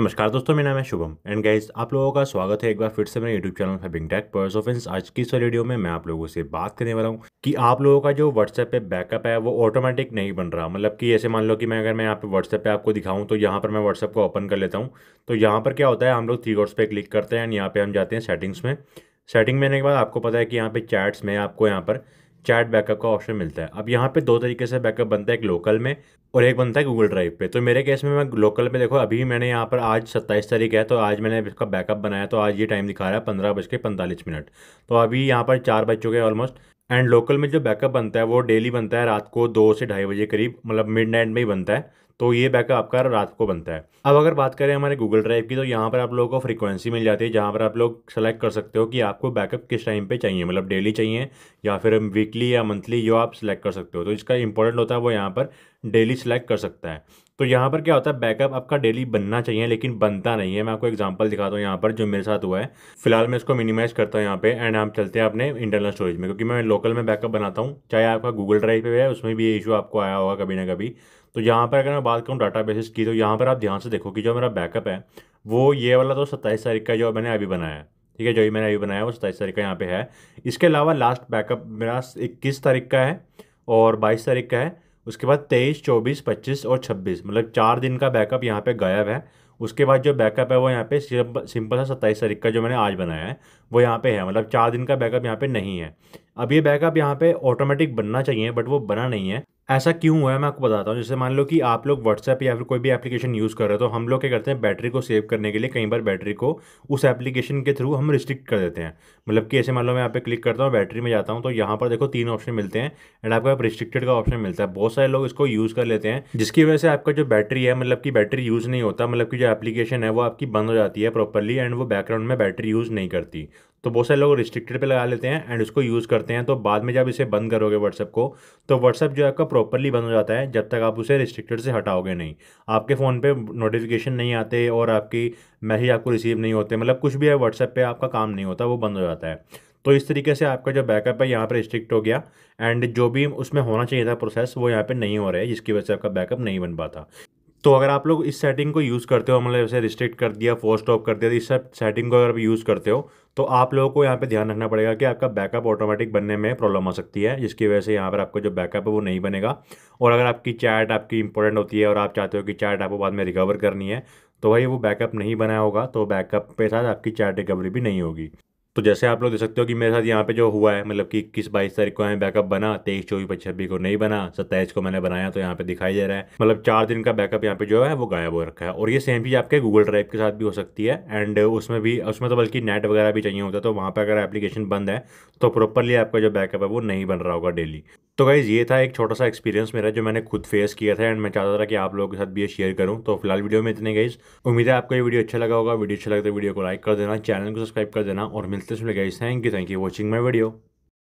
नमस्कार दोस्तों मेरा नाम है शुभम एंड गाइस आप लोगों का स्वागत है एक बार फिर से मेरे यूट्यूब चैनल बिंग टेक पर्स ऑफेंस आज की इस वीडियो में मैं आप लोगों से बात करने वाला हूँ कि आप लोगों का जो व्हाट्सएप पे बैकअप है वो ऑटोमेटिक नहीं बन रहा मतलब कि ऐसे मान लो कि मैं अगर मैं यहाँ पे व्हाट्सएप पर आपको दिखाऊँ तो यहाँ पर मैं व्हाट्सएप को ओपन कर लेता हूँ तो यहाँ पर क्या होता है हम लोग थ्री डॉट्स पे क्लिक करते हैं एंड यहाँ पे हम जाते हैं सेटिंग्स में सेटिंग में आने के बाद आपको पता है कि यहाँ पे चैट्स में आपको यहाँ पर चैट बैकअप का ऑप्शन मिलता है अब यहाँ पे दो तरीके से बैकअप बनता है एक लोकल में और एक बनता है गूगल ड्राइव पे तो मेरे केस में मैं लोकल में देखो अभी मैंने यहाँ पर आज सत्ताईस तारीख है तो आज मैंने इसका बैकअप बनाया तो आज ये टाइम दिखा रहा है पंद्रह बज के पैंतालीस मिनट तो अभी यहाँ पर चार बज चुके हैं ऑलमोस्ट एंड लोकल में जो बैकअप बनता है वो डेली बनता है रात को दो से ढाई बजे करीब मतलब मिड नाइट में ही बनता है तो ये बैकअप आपका रात को बनता है अब अगर बात करें हमारे गूगल ड्राइव की तो यहाँ पर आप लोगों को फ्रीक्वेंसी मिल जाती है जहाँ पर आप लोग सेलेक्ट कर सकते हो कि आपको बैकअप किस टाइम पे चाहिए मतलब डेली चाहिए या फिर वीकली या मंथली जो आप सेलेक्ट कर सकते हो तो इसका इंपॉर्टेंट होता है वो यहाँ पर डेली सिलेक्ट कर सकता है तो यहाँ पर क्या होता है बैकअप आपका डेली बनना चाहिए लेकिन बनता नहीं है मैं आपको एग्जांपल दिखाता हूँ यहाँ पर जो मेरे साथ हुआ है फिलहाल मैं इसको मिनिमाइज करता हूँ यहाँ पे एंड हम चलते हैं अपने इंटरनल स्टोरेज में क्योंकि मैं लोकल में बैकअप बनाता हूँ चाहे आपका गूगल ड्राइव पर है उसमें भी ये इशू आपको आया होगा कभी ना कभी तो यहाँ पर अगर मैं बात करूँ डाटा बेसिस की तो यहाँ पर आप ध्यान से देखो कि जो मेरा बैकअप है वो ये वाला तो सत्ताईस तारीख का जो मैंने अभी बनाया है ठीक है जो भी मैंने अभी बनाया वो सत्ताईस तारीख का यहाँ पे है इसके अलावा लास्ट बैकअप मेरा इक्कीस तारीख का है और बाईस तारीख का है उसके बाद तेईस चौबीस पच्चीस और छब्बीस मतलब चार दिन का बैकअप यहाँ पे गायब है उसके बाद जो बैकअप है वो यहाँ पे सिंपल सा सत्ताईस तारीख का जो मैंने आज बनाया है वो यहाँ पे है मतलब चार दिन का बैकअप यहाँ पे नहीं है अब ये बैकअप यहाँ पे ऑटोमेटिक बनना चाहिए बट वो बना नहीं है ऐसा क्यों हुआ है मैं आपको बताता हूँ जैसे मान लो कि आप लोग व्हाट्सएप या फिर कोई भी एप्लीकेशन यूज़ कर रहे हो तो हम लोग क्या करते हैं बैटरी को सेव करने के लिए कई बार बैटरी को उस एप्लीकेशन के थ्रू हम रिस्ट्रिक्ट कर देते हैं मतलब कि ऐसे मान लो मैं यहाँ पे क्लिक करता हूँ बैटरी में जाता हूँ तो यहाँ पर देखो तीन ऑप्शन मिलते हैं एंड आपको आप रिस्ट्रिक्टेड का ऑप्शन मिलता है बहुत सारे लोग इसको यूज़ कर लेते हैं जिसकी वजह से आपका जो बैटरी है मतलब कि बैटरी यूज़ नहीं होता मतलब कि जो एप्लीकेशन है वो आपकी बंद हो जाती है प्रॉपरली एंड वो बैकग्राउंड में बैटरी यूज़ नहीं करती तो बहुत सारे लोग रिस्ट्रिक्टेड पे लगा लेते हैं एंड उसको यूज़ करते हैं तो बाद में जब इसे बंद करोगे व्हाट्सअप को तो व्हाट्सअप जो है आपका प्रॉपरली बंद हो जाता है जब तक आप उसे रिस्ट्रिक्टेड से हटाओगे नहीं आपके फ़ोन पे नोटिफिकेशन नहीं आते और आपकी मैसेज आपको रिसीव नहीं होते मतलब कुछ भी है व्हाट्सअप पर आपका काम नहीं होता वो बंद हो जाता है तो इस तरीके से आपका जो बैकअप है यहाँ पर रिस्ट्रिक्ट हो गया एंड जो भी उसमें होना चाहिए था प्रोसेस वो यहाँ पर नहीं हो रहा है जिसकी वजह से आपका बैकअप नहीं बन पाता तो अगर आप लोग इस सेटिंग को यूज़ करते हो मतलब जैसे रिस्ट्रिक्ट कर दिया फोर स्टॉप कर दिया तो इस सब सेटिंग को अगर आप यूज़ करते हो तो आप लोगों को यहाँ पे ध्यान रखना पड़ेगा कि आपका बैकअप ऑटोमेटिक बनने में प्रॉब्लम हो सकती है जिसकी वजह से यहाँ पर आपका जो बैकअप है वो नहीं बनेगा और अगर आपकी चैट आपकी इंपॉर्टेंट होती है और आप चाहते हो कि चैट आपको बाद में रिकवर करनी है तो भाई वो बैकअप नहीं बनाया होगा तो बैकअप के साथ आपकी चैट रिकवरी भी नहीं होगी तो जैसे आप लोग देख सकते हो कि मेरे साथ यहाँ पे जो हुआ है मतलब कि इक्कीस बाईस तारीख को हमें बैकअप बना तेईस चौबीस पच्चीस को नहीं बना सत्ताईस को मैंने बनाया तो यहाँ पे दिखाई दे रहा है मतलब चार दिन का बैकअप यहाँ पे जो है वो गायब हो रखा है और ये सेम चीज आपके गूगल ड्राइव के साथ भी हो सकती है एंड उसमें भी उसमें तो बल्कि नेट वगैरह भी चाहिए होता है तो वहाँ पर अगर एप्लीकेशन बंद है तो प्रॉपरली आपका जो बैकअप है वो नहीं बन रहा होगा डेली तो गाइज़ ये था एक छोटा सा एक्सपीरियंस मेरा जो मैंने खुद फेस किया था एंड मैं चाहता था कि आप लोगों के साथ भी ये शेयर करूँ तो फिलहाल वीडियो में इतने गाइज उम्मीद है आपको ये वीडियो अच्छा लगा होगा वीडियो अच्छा लगता है वीडियो तो को लाइक कर देना चैनल को सब्सक्राइब कर देना और मिलते सुनने guys thank you thank you watching my video